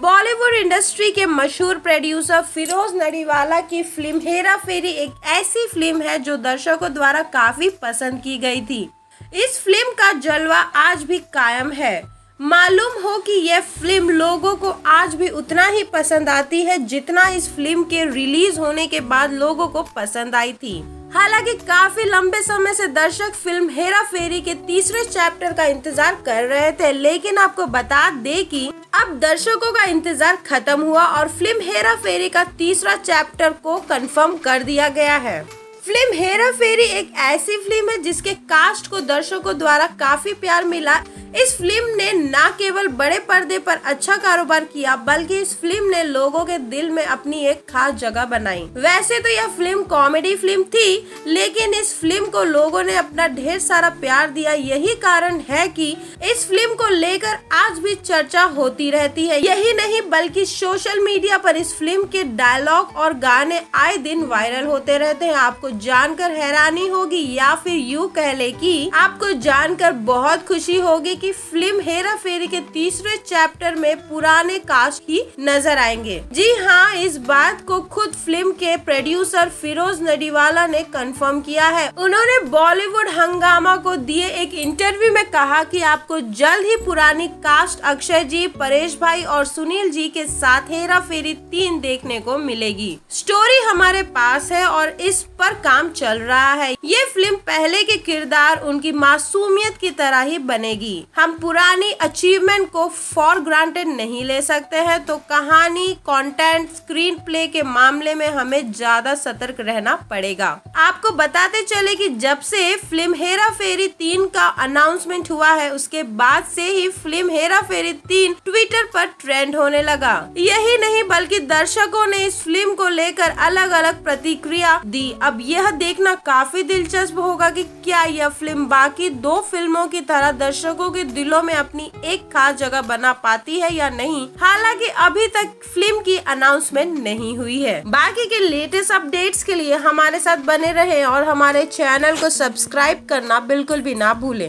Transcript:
Bollywood industry के मशहूर producer Firoz नड़ीवाला की फिल्म हेरा फेरी एक ऐसी फिल्म है जो दर्शकों द्वारा काफ़ी पसंद की गई थी इस फिल्म का जलवा आज भी कायम है मालूम हो कि यह फिल्म लोगों को आज भी उतना ही पसंद आती है जितना इस फिल्म के रिलीज होने के बाद लोगों को पसंद आई थी हालांकि काफी लंबे समय से दर्शक फिल्म हेरा फेरी के तीसरे चैप्टर का इंतजार कर रहे थे लेकिन आपको बता दे कि अब दर्शकों का इंतजार खत्म हुआ और फिल्म हेरा फेरी का तीसरा चैप्टर को कंफर्म कर दिया गया है फिल्म हेरा फेरी एक ऐसी फिल्म है जिसके कास्ट को दर्शकों द्वारा काफी प्यार मिला इस फिल्म ने न केवल बड़े पर्दे पर अच्छा कारोबार किया बल्कि इस फिल्म ने लोगों के दिल में अपनी एक खास जगह बनाई वैसे तो यह फिल्म कॉमेडी फिल्म थी लेकिन इस फिल्म को लोगों ने अपना ढेर सारा प्यार दिया यही कारण है कि इस फिल्म को लेकर आज भी चर्चा होती रहती है यही नहीं बल्कि सोशल मीडिया पर इस फिल्म के डायलॉग और गाने आए दिन वायरल होते रहते हैं आपको जानकर हैरानी होगी या फिर यू कह ले की आपको जानकर बहुत खुशी होगी की फिल्म हेरा फेरी के तीसरे चैप्टर में पुराने कास्ट ही नजर आएंगे जी हाँ इस बात को खुद फिल्म के प्रोड्यूसर फिरोज नडीवाला ने कंफर्म किया है उन्होंने बॉलीवुड हंगामा को दिए एक इंटरव्यू में कहा कि आपको जल्द ही पुरानी कास्ट अक्षय जी परेश भाई और सुनील जी के साथ हेरा फेरी तीन देखने को मिलेगी स्टोरी हमारे पास है और इस पर काम चल रहा है ये फिल्म पहले के किरदार उनकी मासूमियत की तरह ही बनेगी हम पुरानी अचीवमेंट को फॉर ग्रांटेड नहीं ले सकते हैं तो कहानी कंटेंट स्क्रीन प्ले के मामले में हमें ज्यादा सतर्क रहना पड़ेगा आपको बताते चले कि जब से फिल्म हेरा फेरी तीन का अनाउंसमेंट हुआ है उसके बाद से ही फिल्म हेरा फेरी तीन ट्विटर पर ट्रेंड होने लगा यही नहीं बल्कि दर्शकों ने इस फिल्म को लेकर अलग अलग प्रतिक्रिया दी अब यह देखना काफी दिलचस्प होगा की क्या यह फिल्म बाकी दो फिल्मों की तरह दर्शकों के के दिलों में अपनी एक खास जगह बना पाती है या नहीं हालांकि अभी तक फिल्म की अनाउंसमेंट नहीं हुई है बाकी के लेटेस्ट अपडेट्स के लिए हमारे साथ बने रहे और हमारे चैनल को सब्सक्राइब करना बिल्कुल भी ना भूले